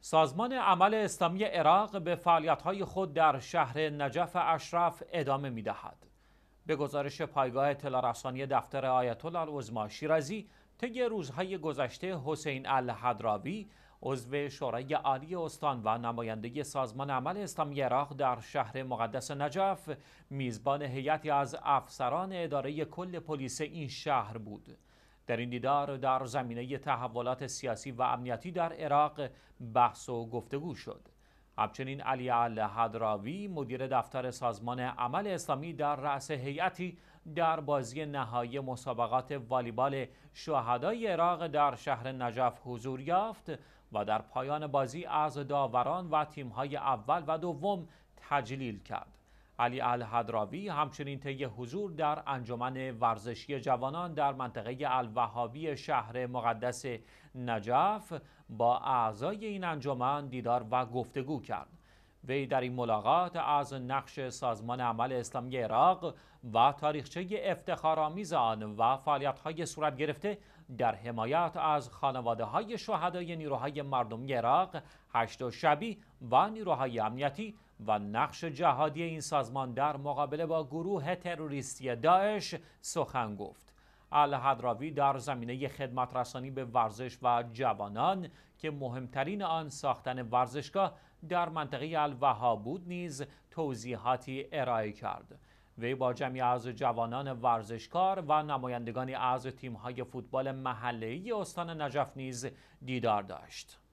سازمان عمل اسلامی عراق به فعالیت‌های خود در شهر نجف اشرف ادامه می‌دهد. به گزارش پایگاه اطلاع دفتر آیت الله العظما شیرازی طی روزهای گذشته حسین الحدراوی عضو شورای عالی استان و نماینده سازمان عمل اسلامی عراق در شهر مقدس نجف میزبان هیئتی از افسران اداره کل پلیس این شهر بود. در این دیدار در زمینه تحولات سیاسی و امنیتی در عراق بحث و گفتگو شد همچنین علی الحدراوی مدیر دفتر سازمان عمل اسلامی در رأس هیئتی در بازی نهایی مسابقات والیبال شهدای عراق در شهر نجف حضور یافت و در پایان بازی از داوران و تیم‌های اول و دوم تجلیل کرد علی الحدراوی همچنین طی حضور در انجمن ورزشی جوانان در منطقه الوهابی شهر مقدس نجف با اعضای این انجمن دیدار و گفتگو کرد وی در این ملاقات از نقش سازمان عمل اسلامی عراق و تاریخچه افتخارآمیز آن و فعالیت‌های صورت گرفته در حمایت از خانواده‌های شهدای نیروهای مردمی عراق، هشت و شبی و نیروهای امنیتی و نقش جهادی این سازمان در مقابله با گروه تروریستی داعش سخن گفت. الحدراوی در زمینه خدمت رسانی به ورزش و جوانان که مهمترین آن ساختن ورزشگاه در منطقه الوها بود نیز توضیحاتی ارائه کرد. وی با جمعی از جوانان ورزشکار و نمایندگانی از تیمهای فوتبال محله‌ای استان نجف نیز دیدار داشت.